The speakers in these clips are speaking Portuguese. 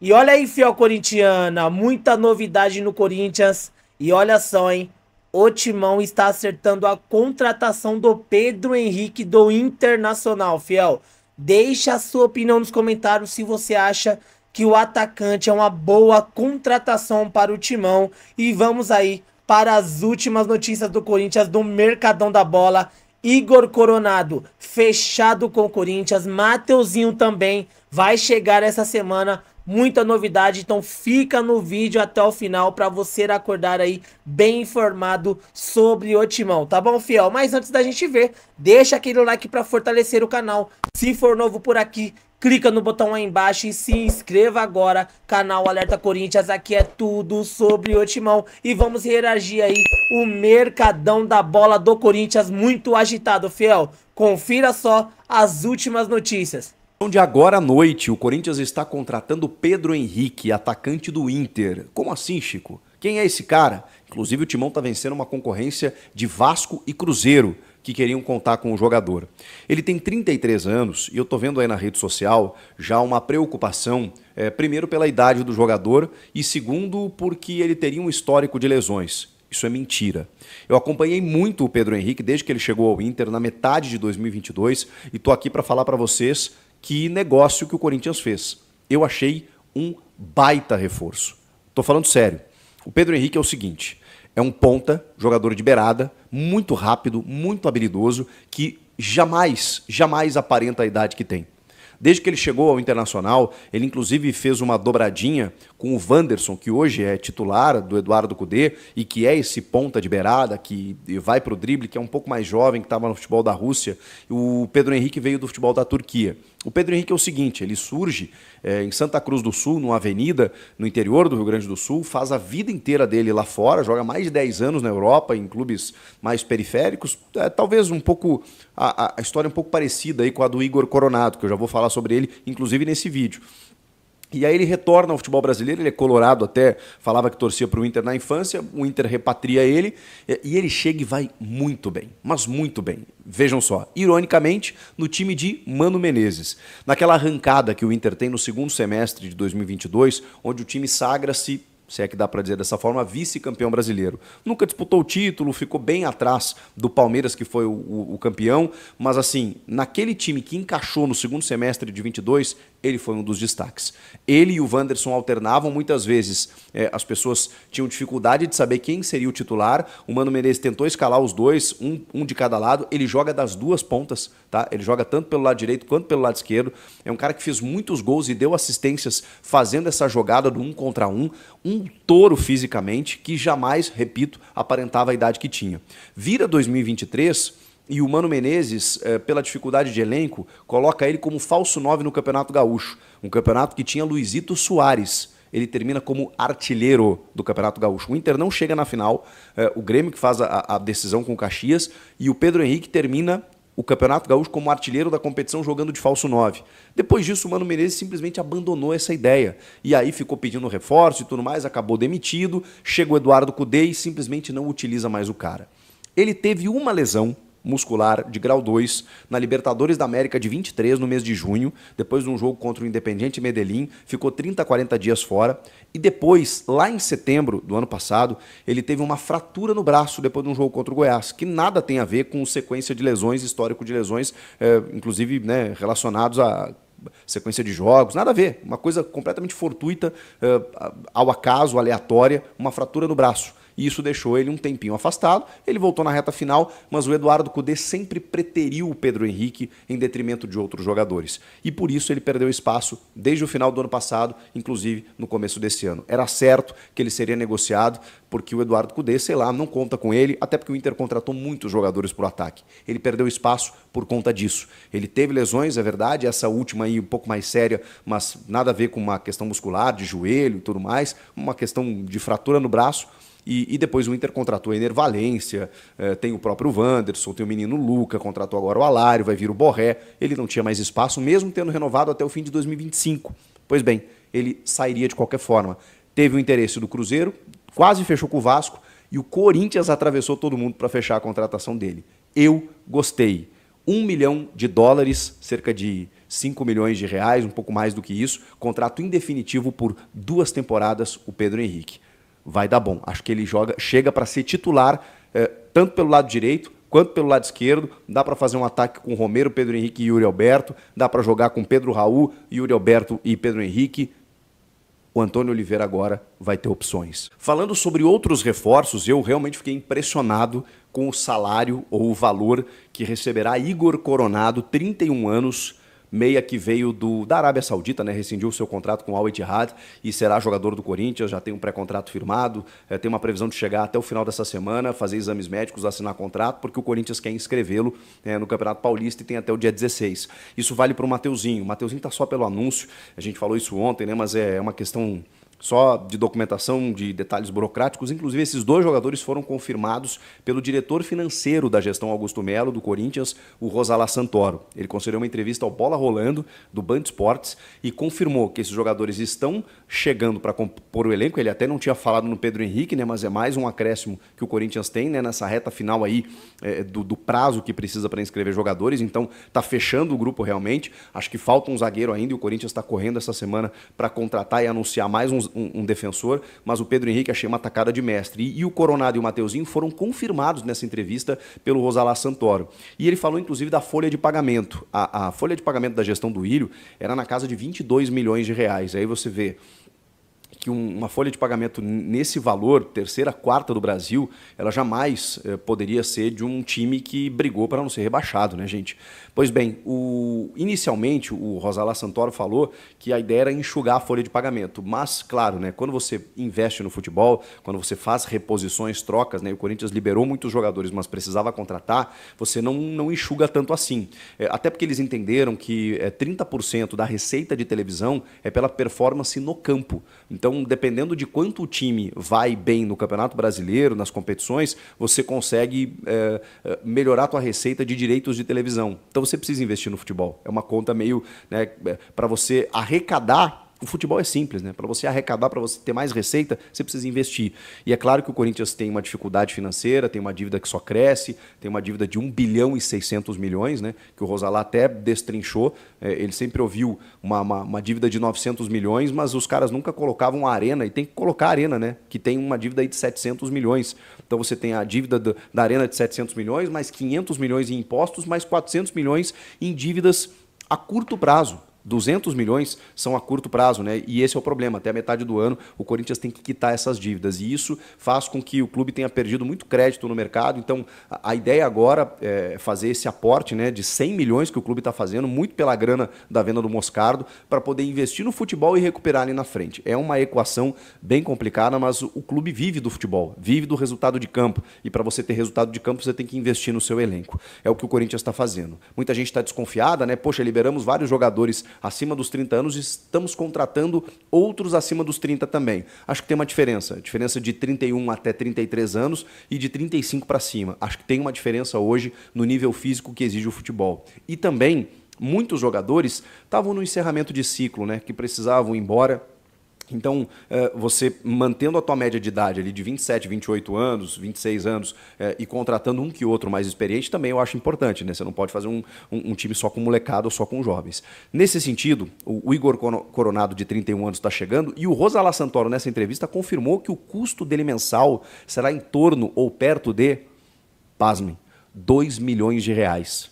E olha aí, fiel corintiana, muita novidade no Corinthians. E olha só, hein? O Timão está acertando a contratação do Pedro Henrique do Internacional, fiel. Deixa a sua opinião nos comentários se você acha que o atacante é uma boa contratação para o Timão. E vamos aí para as últimas notícias do Corinthians do Mercadão da Bola. Igor Coronado, fechado com o Corinthians. Mateuzinho também vai chegar essa semana muita novidade, então fica no vídeo até o final para você acordar aí bem informado sobre o Timão, tá bom, fiel? Mas antes da gente ver, deixa aquele like para fortalecer o canal. Se for novo por aqui, clica no botão aí embaixo e se inscreva agora. Canal Alerta Corinthians, aqui é tudo sobre o Timão. E vamos reagir aí o mercadão da bola do Corinthians, muito agitado, fiel. Confira só as últimas notícias. Então, de agora à noite, o Corinthians está contratando Pedro Henrique, atacante do Inter. Como assim, Chico? Quem é esse cara? Inclusive, o Timão está vencendo uma concorrência de Vasco e Cruzeiro, que queriam contar com o jogador. Ele tem 33 anos e eu estou vendo aí na rede social já uma preocupação, é, primeiro, pela idade do jogador e, segundo, porque ele teria um histórico de lesões. Isso é mentira. Eu acompanhei muito o Pedro Henrique desde que ele chegou ao Inter na metade de 2022 e estou aqui para falar para vocês que negócio que o Corinthians fez. Eu achei um baita reforço. Tô falando sério. O Pedro Henrique é o seguinte: é um ponta, jogador de beirada, muito rápido, muito habilidoso, que jamais, jamais aparenta a idade que tem. Desde que ele chegou ao Internacional, ele inclusive fez uma dobradinha com o Wanderson, que hoje é titular do Eduardo Cudê e que é esse ponta de beirada, que vai para o drible, que é um pouco mais jovem, que estava no futebol da Rússia. O Pedro Henrique veio do futebol da Turquia. O Pedro Henrique é o seguinte: ele surge é, em Santa Cruz do Sul, numa avenida no interior do Rio Grande do Sul, faz a vida inteira dele lá fora, joga mais de 10 anos na Europa, em clubes mais periféricos. É, talvez um pouco. A, a, história é um pouco parecida aí com a do Igor Coronado, que eu já vou falar sobre ele, inclusive nesse vídeo. E aí ele retorna ao futebol brasileiro, ele é colorado até, falava que torcia para o Inter na infância, o Inter repatria ele, e ele chega e vai muito bem, mas muito bem. Vejam só, ironicamente, no time de Mano Menezes. Naquela arrancada que o Inter tem no segundo semestre de 2022, onde o time sagra-se se é que dá para dizer dessa forma, vice-campeão brasileiro. Nunca disputou o título, ficou bem atrás do Palmeiras, que foi o, o, o, campeão, mas assim, naquele time que encaixou no segundo semestre de 22, ele foi um dos destaques. Ele e o Wanderson alternavam muitas vezes. É, as pessoas tinham dificuldade de saber quem seria o titular. O Mano Menezes tentou escalar os dois, um, um de cada lado. Ele joga das duas pontas, tá? Ele joga tanto pelo lado direito quanto pelo lado esquerdo. É um cara que fez muitos gols e deu assistências fazendo essa jogada do um contra um. Um um touro fisicamente que jamais, repito, aparentava a idade que tinha. Vira 2023 e o Mano Menezes, eh, pela dificuldade de elenco, coloca ele como falso 9 no Campeonato Gaúcho, um campeonato que tinha Luizito Soares. Ele termina como artilheiro do Campeonato Gaúcho. O Inter não chega na final, eh, o Grêmio que faz a, decisão com o Caxias e o Pedro Henrique termina o Campeonato Gaúcho como artilheiro da competição jogando de falso 9. Depois disso, o Mano Menezes simplesmente abandonou essa ideia. E aí ficou pedindo reforço e tudo mais, acabou demitido. Chega o Eduardo Cudê e simplesmente não utiliza mais o cara. Ele teve uma lesão muscular de grau 2 na Libertadores da América de 23 no mês de junho, depois de um jogo contra o Independente Medellín, ficou 30 a 40 dias fora e depois, lá em setembro do ano passado, ele teve uma fratura no braço depois de um jogo contra o Goiás, que nada tem a ver com sequência de lesões, histórico de lesões, é, inclusive né, relacionados a sequência de jogos, nada a ver, uma coisa completamente fortuita, é, ao acaso, aleatória, uma fratura no braço e isso deixou ele um tempinho afastado. Ele voltou na reta final, mas o Eduardo Cudê sempre preteriu o Pedro Henrique em detrimento de outros jogadores. E por isso ele perdeu espaço desde o final do ano passado, inclusive no começo desse ano. Era certo que ele seria negociado, porque o Eduardo Cudê, sei lá, não conta com ele, até porque o Inter contratou muitos jogadores para o ataque. Ele perdeu espaço por conta disso. Ele teve lesões, é verdade, essa última aí um pouco mais séria, mas nada a ver com uma questão muscular, de joelho e tudo mais, uma questão de fratura no braço e, e depois o Inter contratou a Enervalência, eh, tem o próprio Wanderson, tem o menino Luca, contratou agora o Alário, vai vir o Borré. Ele não tinha mais espaço, mesmo tendo renovado até o fim de 2025. Pois bem, ele sairia de qualquer forma. Teve o interesse do Cruzeiro, quase fechou com o Vasco, e o Corinthians atravessou todo mundo para fechar a contratação dele. Eu gostei. Um milhão de dólares, cerca de 5 milhões de reais, um pouco mais do que isso, contrato indefinitivo por duas temporadas, o Pedro Henrique vai dar bom. Acho que ele joga, chega para ser titular, é, tanto pelo lado direito quanto pelo lado esquerdo. Dá para fazer um ataque com Romero, Pedro Henrique e Yuri Alberto. Dá para jogar com Pedro Raul, Yuri Alberto e Pedro Henrique. O Antônio Oliveira agora vai ter opções. Falando sobre outros reforços, eu realmente fiquei impressionado com o salário ou o valor que receberá Igor Coronado, 31 anos, meia que veio do, da Arábia Saudita, né? rescindiu seu contrato com o Al Ittihad e será jogador do Corinthians, já tem um pré-contrato firmado, é, tem uma previsão de chegar até o final dessa semana, fazer exames médicos, assinar contrato, porque o Corinthians quer inscrevê-lo é, no Campeonato Paulista e tem até o dia 16. Isso vale para o Mateuzinho. O Mateuzinho está só pelo anúncio, a gente falou isso ontem, né? mas é, é uma questão só de documentação de detalhes burocráticos, inclusive esses dois jogadores foram confirmados pelo diretor financeiro da gestão Augusto Melo do Corinthians, o Rosala Santoro. Ele concedeu uma entrevista ao Bola Rolando do Band Esportes e confirmou que esses jogadores estão chegando para compor o elenco. Ele até não tinha falado no Pedro Henrique, né, mas é mais um acréscimo que o Corinthians tem né, nessa reta final aí é, do, do prazo que precisa para inscrever jogadores. Então está fechando o grupo realmente. Acho que falta um zagueiro ainda e o Corinthians está correndo essa semana para contratar e anunciar mais um um, defensor, mas o Pedro Henrique achei uma tacada de mestre. E, e o Coronado e o Mateuzinho foram confirmados nessa entrevista pelo Rosalá Santoro. E ele falou, inclusive, da folha de pagamento. A, a folha de pagamento da gestão do Ilho era na casa de 22 milhões de reais. Aí você vê que um, uma folha de pagamento nesse valor, terceira, quarta do Brasil, ela jamais eh, poderia ser de um time que brigou para não ser rebaixado, né, gente? Pois bem, o, inicialmente o Rosala Santoro falou que a ideia era enxugar a folha de pagamento, mas claro, né, quando você investe no futebol, quando você faz reposições, trocas, né, o Corinthians liberou muitos jogadores, mas precisava contratar, você não, não enxuga tanto assim. É, até porque eles entenderam que é, eh, 30% da receita de televisão é pela performance no campo. Então, então, dependendo de quanto o time vai bem no Campeonato Brasileiro, nas competições, você consegue é, melhorar a tua receita de direitos de televisão. Então, você precisa investir no futebol. É uma conta meio né, eh, para você arrecadar o futebol é simples, né? Para você arrecadar, para você ter mais receita, você precisa investir. E é claro que o Corinthians tem uma dificuldade financeira, tem uma dívida que só cresce, tem uma dívida de 1 bilhão e 600 milhões, né? Que o Rosalá até destrinchou. É, ele sempre ouviu uma, uma, uma, dívida de 900 milhões, mas os caras nunca colocavam a arena, e tem que colocar a arena, né? Que tem uma dívida aí de 700 milhões. Então você tem a dívida do, da arena de 700 milhões, mais 500 milhões em impostos, mais 400 milhões em dívidas a curto prazo. 200 milhões são a curto prazo, né? E esse é o problema. Até a metade do ano, o Corinthians tem que quitar essas dívidas. E isso faz com que o clube tenha perdido muito crédito no mercado. Então, a ideia agora é, é fazer esse aporte né, de 100 milhões que o clube está fazendo, muito pela grana da venda do Moscardo, para poder investir no futebol e recuperar ali na frente. É uma equação bem complicada, mas o clube vive do futebol, vive do resultado de campo. E para você ter resultado de campo, você tem que investir no seu elenco. É o que o Corinthians está fazendo. Muita gente está desconfiada, né? Poxa, liberamos vários jogadores acima dos 30 anos, estamos contratando outros acima dos 30 também. Acho que tem uma diferença, diferença de 31 até 33 anos e de 35 para cima. Acho que tem uma diferença hoje no nível físico que exige o futebol. E também muitos jogadores estavam no encerramento de ciclo, né, que precisavam ir embora então, eh, você mantendo a tua média de idade ali de 27, 28 anos, 26 anos eh, e contratando um que outro mais experiente também eu acho importante, né? Você não pode fazer um, um, time só com molecada ou só com jovens. Nesse sentido, o, Igor Coronado, de 31 anos, está chegando e o Rosalá Santoro, nessa entrevista, confirmou que o custo dele mensal será em torno ou perto de, pasmem, 2 milhões de reais.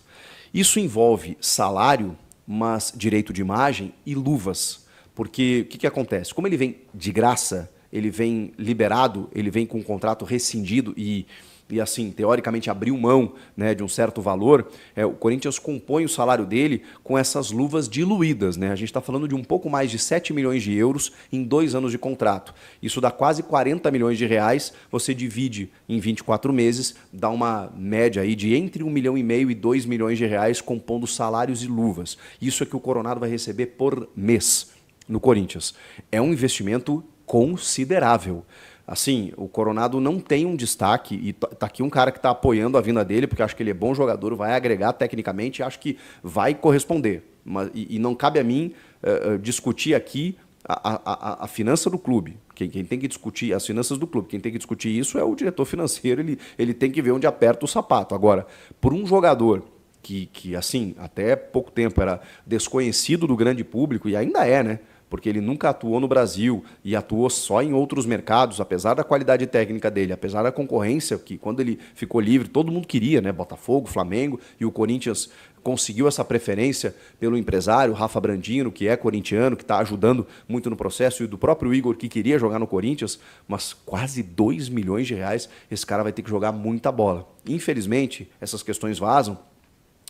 Isso envolve salário, mas direito de imagem e luvas porque o que, que acontece? Como ele vem de graça, ele vem liberado, ele vem com um contrato rescindido e e assim, teoricamente abriu mão né, de um certo valor, é, o Corinthians compõe o salário dele com essas luvas diluídas. Né? A gente está falando de um pouco mais de 7 milhões de euros em dois anos de contrato. Isso dá quase 40 milhões de reais, você divide em 24 meses, dá uma média aí de entre 1 milhão e meio e 2 milhões de reais compondo salários e luvas. Isso é que o Coronado vai receber por mês no Corinthians. É um investimento considerável. Assim, o Coronado não tem um destaque, e tá, tá aqui um cara que está apoiando a vinda dele, porque acho que ele é bom jogador, vai agregar tecnicamente, acho que vai corresponder. Mas, e, e não cabe a mim uh, discutir aqui a, a, a, finança do clube. Quem, quem, tem que discutir as finanças do clube, quem tem que discutir isso é o diretor financeiro, ele, ele tem que ver onde aperta o sapato. Agora, por um jogador que, que, assim, até pouco tempo era desconhecido do grande público, e ainda é, né? porque ele nunca atuou no Brasil e atuou só em outros mercados, apesar da qualidade técnica dele, apesar da concorrência, que quando ele ficou livre, todo mundo queria, né? Botafogo, Flamengo e o Corinthians conseguiu essa preferência pelo empresário Rafa Brandino, que é corintiano, que está ajudando muito no processo, e do próprio Igor, que queria jogar no Corinthians, mas quase 2 milhões de reais, esse cara vai ter que jogar muita bola. Infelizmente, essas questões vazam,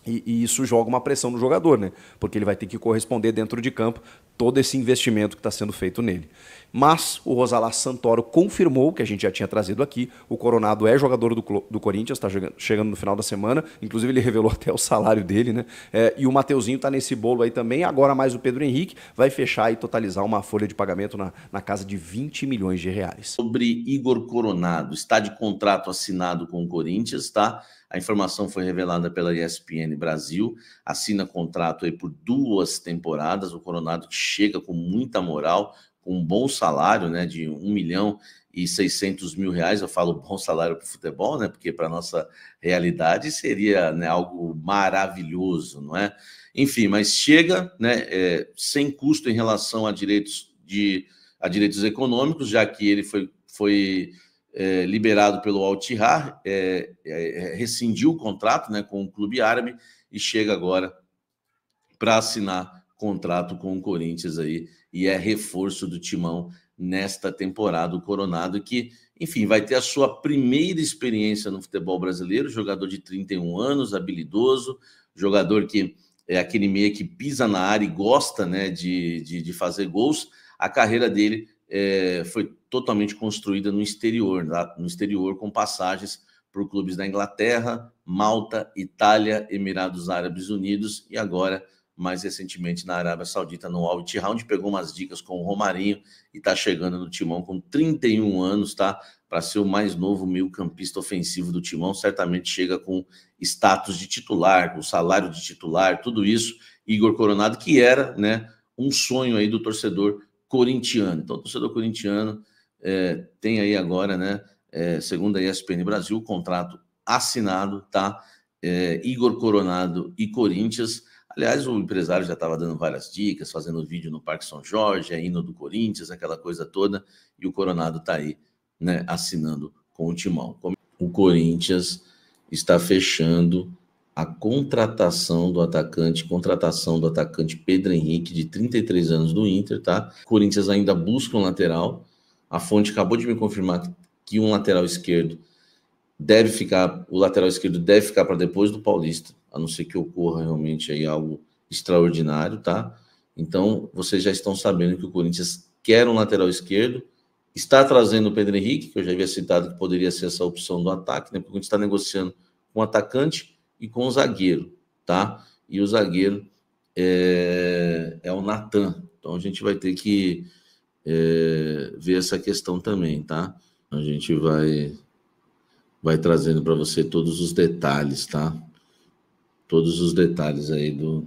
e, e, isso joga uma pressão no jogador, né? Porque ele vai ter que corresponder dentro de campo todo esse investimento que está sendo feito nele mas o Rosalá Santoro confirmou, que a gente já tinha trazido aqui, o Coronado é jogador do, do Corinthians, está chegando no final da semana, inclusive ele revelou até o salário dele, né? É, e o Mateuzinho está nesse bolo aí também, agora mais o Pedro Henrique, vai fechar e totalizar uma folha de pagamento na, na casa de 20 milhões de reais. Sobre Igor Coronado, está de contrato assinado com o Corinthians, tá? A informação foi revelada pela ESPN Brasil. Assina contrato aí por duas temporadas. O Coronado chega com muita moral, com um bom salário, né, de 1 milhão e 600 mil reais, eu falo bom salário para o futebol, né, porque para nossa realidade seria né, algo maravilhoso, não é? Enfim, mas chega, né, é, sem custo em relação a direitos de a direitos econômicos, já que ele foi, foi é, liberado pelo altirar é, é, rescindiu o contrato né, com o clube árabe e chega agora para assinar contrato com o Corinthians aí e é reforço do Timão nesta temporada. O Coronado que, enfim, vai ter a sua primeira experiência no futebol brasileiro, jogador de 31 anos, habilidoso, jogador que é aquele meia que pisa na área e gosta né, de, de, de fazer gols. A carreira dele é, foi totalmente construída no exterior, tá? no exterior com passagens por clubes da Inglaterra, Malta, Itália, Emirados Árabes Unidos e agora mais recentemente na Arábia Saudita no Al Round, pegou umas dicas com o Romarinho e está chegando no Timão com 31 anos, tá? Para ser o mais novo meio-campista ofensivo do Timão, certamente chega com status de titular, com salário de titular, tudo isso. Igor Coronado, que era, né, um sonho aí do torcedor corintiano. Então, o torcedor corintiano é, tem aí agora, né, é, segundo a ESPN Brasil, o contrato assinado, tá? É, Igor Coronado e Corinthians Aliás, o empresário já estava dando várias dicas, fazendo vídeo no Parque São Jorge, hino do Corinthians, aquela coisa toda, e o Coronado está aí, né, assinando com o Timão. O Corinthians está fechando a contratação do atacante, contratação do atacante Pedro Henrique, de 33 anos do Inter, tá? O Corinthians ainda busca um lateral. A fonte acabou de me confirmar que um lateral esquerdo deve ficar, o lateral esquerdo deve ficar para depois do Paulista a não ser que ocorra realmente aí algo extraordinário, tá? Então, vocês já estão sabendo que o Corinthians quer um lateral esquerdo, está trazendo o Pedro Henrique, que eu já havia citado que poderia ser essa opção do ataque, né? Porque a gente está negociando com o atacante e com o zagueiro, tá? E o zagueiro é, é o Natan. Então a gente vai ter que é, ver essa questão também, tá? A gente vai vai trazendo para você todos os detalhes, tá? todos os detalhes aí do,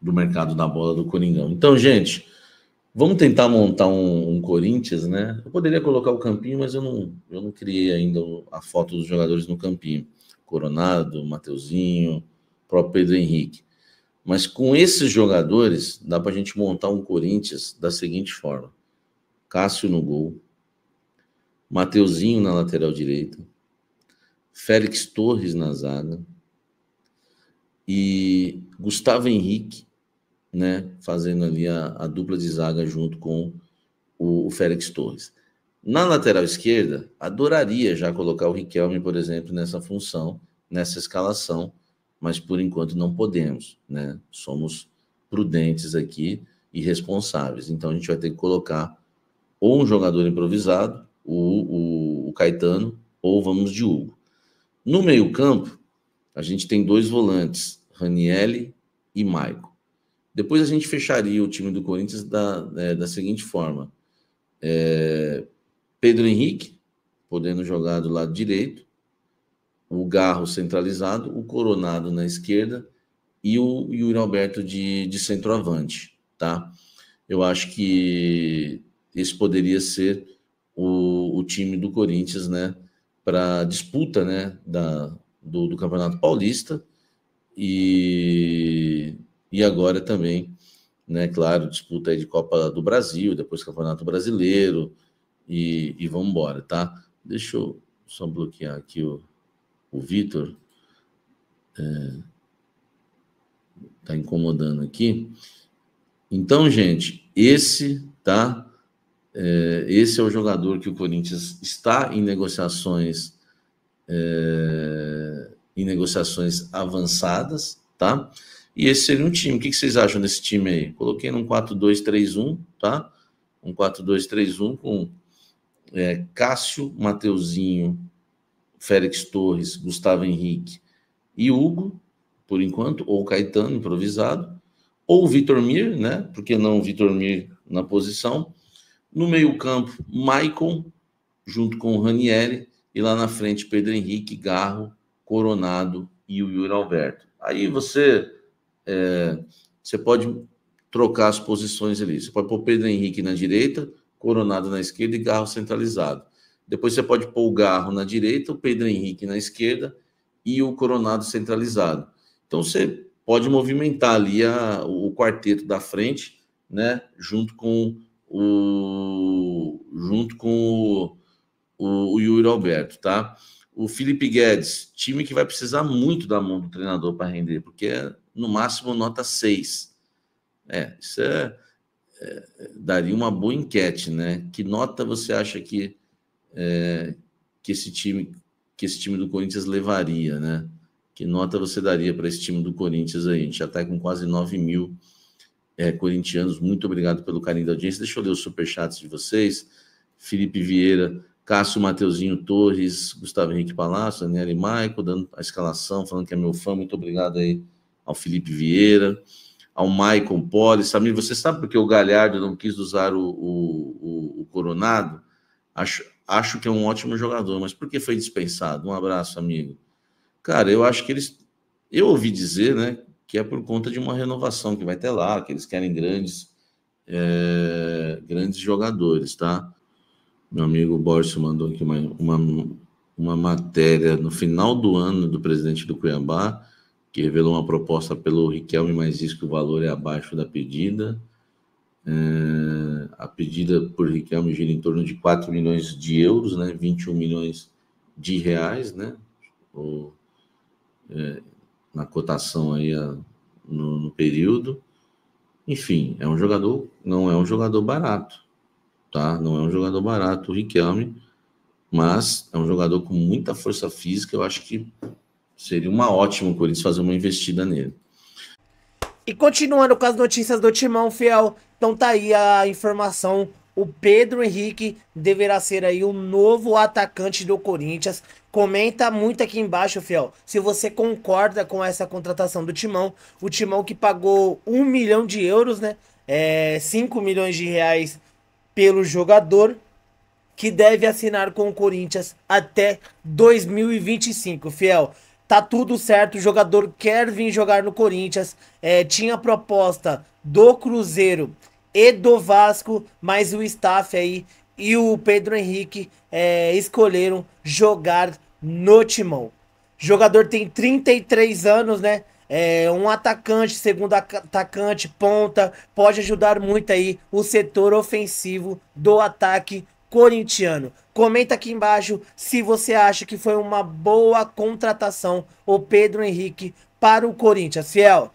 do mercado da bola do Coringão. Então, gente, vamos tentar montar um, um, Corinthians, né? Eu poderia colocar o campinho, mas eu não, eu não criei ainda a foto dos jogadores no campinho. Coronado, Mateuzinho, próprio Pedro Henrique. Mas com esses jogadores, dá para a gente montar um Corinthians da seguinte forma: Cássio no gol, Mateuzinho na lateral direita, Félix Torres na zaga, e Gustavo Henrique, né, fazendo ali a, a dupla de zaga junto com o, o, Félix Torres. Na lateral esquerda, adoraria já colocar o Riquelme, por exemplo, nessa função, nessa escalação, mas por enquanto não podemos, né? Somos prudentes aqui e responsáveis. Então a gente vai ter que colocar ou um jogador improvisado, o, o, o Caetano, ou vamos de Hugo. No meio-campo, a gente tem dois volantes, Ranielli e Maico. Depois a gente fecharia o time do Corinthians da, é, da seguinte forma: é, Pedro Henrique, podendo jogar do lado direito, o Garro centralizado, o Coronado na esquerda e o Yuri Alberto de, de centroavante. Tá? Eu acho que esse poderia ser o, o time do Corinthians, né? Para disputa, né? Da, do, do Campeonato Paulista e, e agora também, né, claro, disputa de Copa do Brasil, depois Campeonato Brasileiro e, e vamos embora, tá? Deixa eu só bloquear aqui o, o Vitor. Está é, tá incomodando aqui. Então, gente, esse, tá? É, esse é o jogador que o Corinthians está em negociações eh, em negociações avançadas, tá? E esse seria um time. O que vocês acham desse time aí? Coloquei num 4-2-3-1, tá? Um 4-2-3-1 com é, Cássio, Mateuzinho, Félix Torres, Gustavo Henrique e Hugo, por enquanto, ou Caetano, improvisado, ou Vitor Mir, né? Porque não Vitor Mir na posição. No meio-campo, Maicon, junto com o Ranieri, e lá na frente Pedro Henrique, Garro, Coronado e o Yuri Alberto. Aí você, é, você pode trocar as posições ali. Você pode pôr Pedro Henrique na direita, Coronado na esquerda e Garro centralizado. Depois você pode pôr o Garro na direita, o Pedro Henrique na esquerda e o Coronado centralizado. Então você pode movimentar ali a, o quarteto da frente, né, junto com o junto com o, o, o Yuri Alberto, tá? O Felipe Guedes, time que vai precisar muito da mão do treinador para render, porque é no máximo nota 6. É, isso é, é, daria uma boa enquete, né? Que nota você acha que, é, que esse time que esse time do Corinthians levaria, né? Que nota você daria para esse time do Corinthians aí? A gente já está com quase 9 mil é, corintianos. Muito obrigado pelo carinho da audiência. Deixa eu ler os superchats de vocês. Felipe Vieira, Cássio Mateuzinho Torres, Gustavo Henrique Palácio, Daniele Maico, dando a escalação, falando que é meu fã. Muito obrigado aí ao Felipe Vieira, ao Maicon Poli. Samir, você sabe por que o Galhardo não quis usar o, o, o, o Coronado? Acho, acho que é um ótimo jogador, mas por que foi dispensado? Um abraço, amigo. Cara, eu acho que eles. Eu ouvi dizer, né, que é por conta de uma renovação que vai ter lá, que eles querem grandes, é, grandes jogadores, tá? Meu amigo Borges mandou aqui uma, uma, uma matéria no final do ano do presidente do Cuiabá, que revelou uma proposta pelo Riquelme, mas diz que o valor é abaixo da pedida. É, a pedida por Riquelme gira em torno de 4 milhões de euros, né? 21 milhões de reais, né? é, na cotação aí a, no, no período. Enfim, é um jogador, não é um jogador barato tá? Não é um jogador barato, o Riquelme, mas é um jogador com muita força física. Eu acho que seria uma ótima o Corinthians fazer uma investida nele. E continuando com as notícias do Timão Fiel, então tá aí a informação. O Pedro Henrique deverá ser aí o novo atacante do Corinthians. Comenta muito aqui embaixo, Fiel, se você concorda com essa contratação do Timão. O Timão que pagou um milhão de euros, né? É, 5 milhões de reais pelo jogador que deve assinar com o Corinthians até 2025. Fiel, tá tudo certo, o jogador quer vir jogar no Corinthians. É, tinha proposta do Cruzeiro e do Vasco, mas o staff aí e o Pedro Henrique é, escolheram jogar no Timão. jogador tem 33 anos, né? É, um atacante, segundo atacante, ponta, pode ajudar muito aí o setor ofensivo do ataque corintiano. Comenta aqui embaixo se você acha que foi uma boa contratação o Pedro Henrique para o Corinthians, fiel.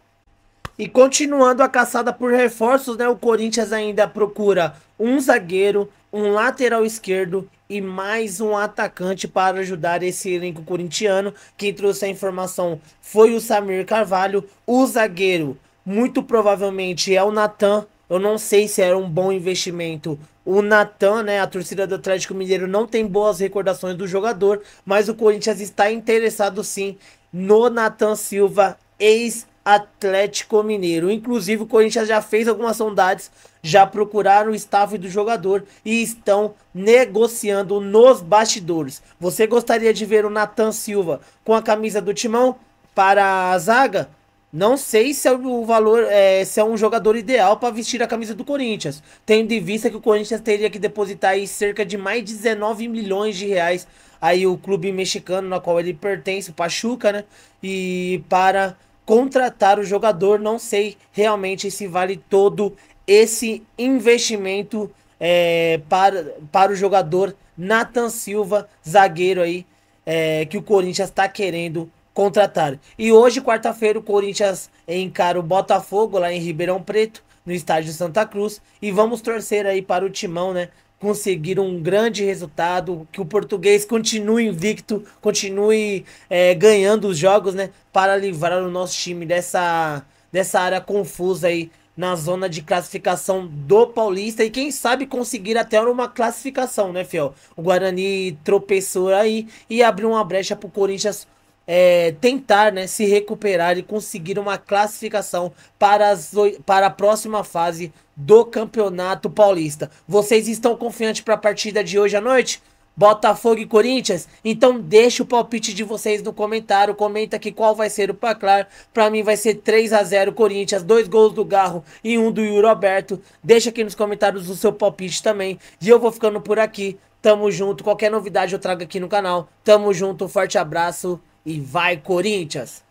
E continuando a caçada por reforços, né, o Corinthians ainda procura um zagueiro, um lateral esquerdo e mais um atacante para ajudar esse elenco corintiano. Quem trouxe a informação foi o Samir Carvalho. O zagueiro, muito provavelmente, é o Natan. Eu não sei se era um bom investimento. O Natan, né? A torcida do Atlético Mineiro não tem boas recordações do jogador, mas o Corinthians está interessado sim no Natan Silva, ex Atlético Mineiro. Inclusive, o Corinthians já fez algumas sondades, já procuraram o staff do jogador e estão negociando nos bastidores. Você gostaria de ver o Nathan Silva com a camisa do Timão para a zaga? Não sei se é o valor, é, se é um jogador ideal para vestir a camisa do Corinthians, tendo em vista que o Corinthians teria que depositar aí cerca de mais 19 milhões de reais aí o clube mexicano na qual ele pertence, o Pachuca, né? E para contratar o jogador. Não sei realmente se vale todo esse investimento é, para, para o jogador Nathan Silva, zagueiro aí, é, que o Corinthians está querendo contratar. E hoje, quarta-feira, o Corinthians encara o Botafogo lá em Ribeirão Preto, no estádio Santa Cruz. E vamos torcer aí para o Timão, né? conseguir um grande resultado, que o português continue invicto, continue é, ganhando os jogos, né? Para livrar o nosso time dessa, dessa área confusa aí na zona de classificação do Paulista e quem sabe conseguir até uma classificação, né, Fiel? O Guarani tropeçou aí e abriu uma brecha pro Corinthians é, tentar né, se recuperar e conseguir uma classificação para, as, para a próxima fase do Campeonato Paulista. Vocês estão confiantes para a partida de hoje à noite? Botafogo e Corinthians? Então deixa o palpite de vocês no comentário, comenta aqui qual vai ser o placar. Para mim vai ser 3 a 0 Corinthians, dois gols do Garro e um do Yuro Alberto. Deixa aqui nos comentários o seu palpite também. E eu vou ficando por aqui. Tamo junto. Qualquer novidade eu trago aqui no canal. Tamo junto. Forte abraço. E vai, Corinthians!